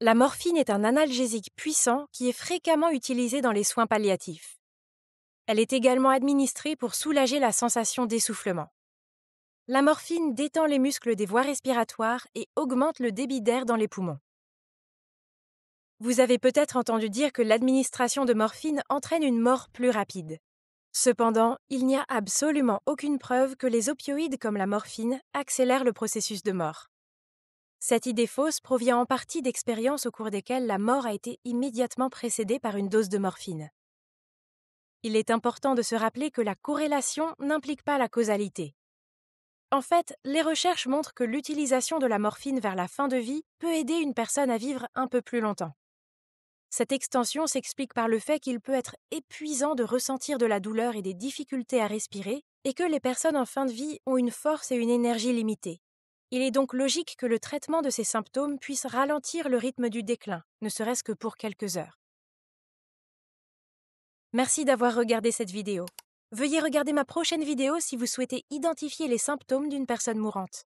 La morphine est un analgésique puissant qui est fréquemment utilisé dans les soins palliatifs. Elle est également administrée pour soulager la sensation d'essoufflement. La morphine détend les muscles des voies respiratoires et augmente le débit d'air dans les poumons. Vous avez peut-être entendu dire que l'administration de morphine entraîne une mort plus rapide. Cependant, il n'y a absolument aucune preuve que les opioïdes comme la morphine accélèrent le processus de mort. Cette idée fausse provient en partie d'expériences au cours desquelles la mort a été immédiatement précédée par une dose de morphine. Il est important de se rappeler que la corrélation n'implique pas la causalité. En fait, les recherches montrent que l'utilisation de la morphine vers la fin de vie peut aider une personne à vivre un peu plus longtemps. Cette extension s'explique par le fait qu'il peut être épuisant de ressentir de la douleur et des difficultés à respirer, et que les personnes en fin de vie ont une force et une énergie limitées. Il est donc logique que le traitement de ces symptômes puisse ralentir le rythme du déclin, ne serait-ce que pour quelques heures. Merci d'avoir regardé cette vidéo. Veuillez regarder ma prochaine vidéo si vous souhaitez identifier les symptômes d'une personne mourante.